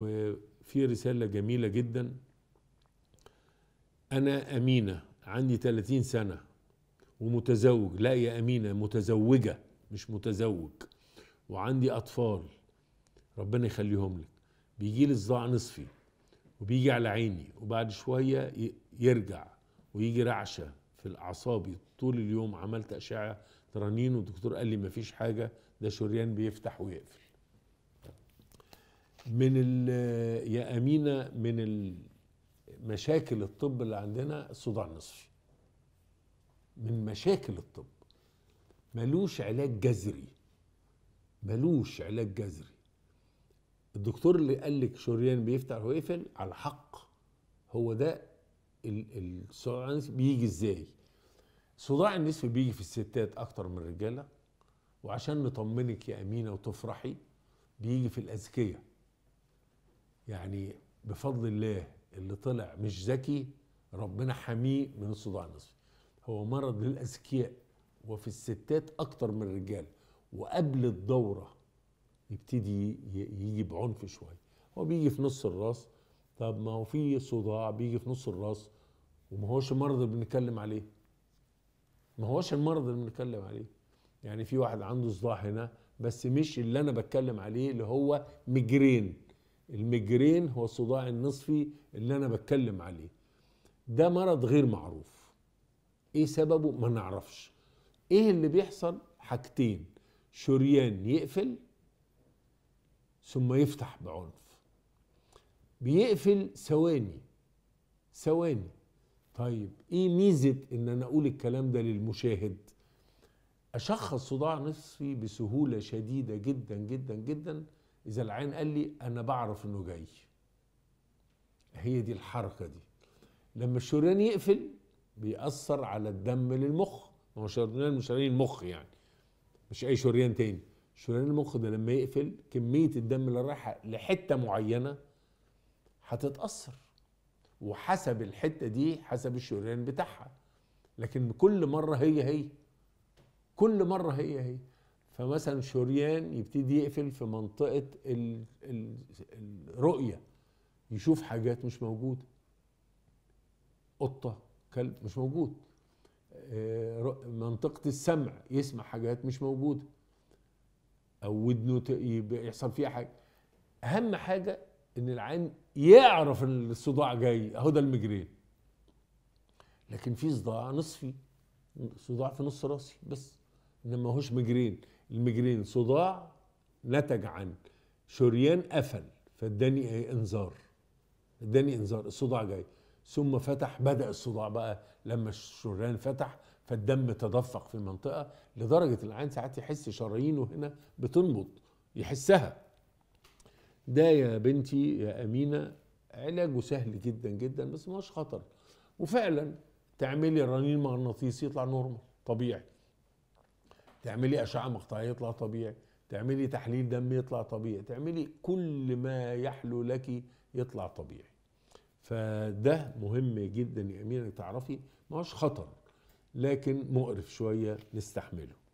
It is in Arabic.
وفي رسالة جميلة جدا أنا أمينة عندي 30 سنة ومتزوج لا يا أمينة متزوجة مش متزوج وعندي أطفال ربنا يخليهم لك بيجي لي صداع نصفي وبيجي على عيني وبعد شوية يرجع ويجي رعشة في الأعصاب طول اليوم عملت أشعة ترانين والدكتور قال لي مفيش حاجة ده شريان بيفتح ويقفل من يا امينه من مشاكل الطب اللي عندنا الصداع النصفي من مشاكل الطب ملوش علاج جذري ملوش علاج جذري الدكتور اللي قال لك شريان بيفتح ويقفل على حق هو ده الصداع النصفي بيجي ازاي الصداع النصفي بيجي في الستات اكتر من الرجاله وعشان نطمنك يا امينه وتفرحي بيجي في الاذكياء يعني بفضل الله اللي طلع مش ذكي ربنا حميه من الصداع النصفي هو مرض للاذكياء وفي الستات اكتر من الرجال وقبل الدوره يبتدي يجي بعنف شويه هو بيجي في نص الراس طب ما هو في صداع بيجي في نص الراس وما هوش المرض اللي بنتكلم عليه ما هوش المرض اللي بنتكلم عليه يعني في واحد عنده صداع هنا بس مش اللي انا بتكلم عليه اللي هو ميجرين المجرين هو الصداع النصفي اللي انا بتكلم عليه ده مرض غير معروف ايه سببه ما نعرفش ايه اللي بيحصل حاجتين شريان يقفل ثم يفتح بعنف بيقفل ثواني ثواني طيب ايه ميزه ان انا اقول الكلام ده للمشاهد اشخص صداع نصفي بسهوله شديده جدا جدا جدا إذا العين قال لي أنا بعرف إنه جاي هي دي الحركة دي لما الشريان يقفل بيأثر على الدم للمخ هو شريان مش شريان المخ يعني مش أي شريان تاني شريان المخ ده لما يقفل كمية الدم اللي رايحة لحتة معينة هتتأثر وحسب الحتة دي حسب الشريان بتاعها لكن كل مرة هي هي كل مرة هي هي فمثلا شريان يبتدي يقفل في منطقه الرؤيه يشوف حاجات مش موجوده قطه كلب مش موجود آه، منطقه السمع يسمع حاجات مش موجوده او ودنه يحصل فيها حاجه اهم حاجه ان العين يعرف ان الصداع جاي اهو ده المجرين لكن في صداع نصفي صداع في نص راسي بس انما هوش مجرين المجرين صداع نتج عن شريان قفل فاداني إيه؟ انذار اداني انذار الصداع جاي ثم فتح بدا الصداع بقى لما الشريان فتح فالدم تدفق في المنطقه لدرجه العين ساعات يحس شرايينه هنا بتنبض يحسها ده يا بنتي يا امينه علاجه سهل جدا جدا بس مش خطر وفعلا تعملي رنين مغناطيسي يطلع نورمال طبيعي تعملي اشعه مقطعيه يطلع طبيعي تعملي تحليل دم يطلع طبيعي تعملي كل ما يحلو لك يطلع طبيعي فده مهم جدا يا امينه تعرفي ما هوش خطر لكن مقرف شويه نستحمله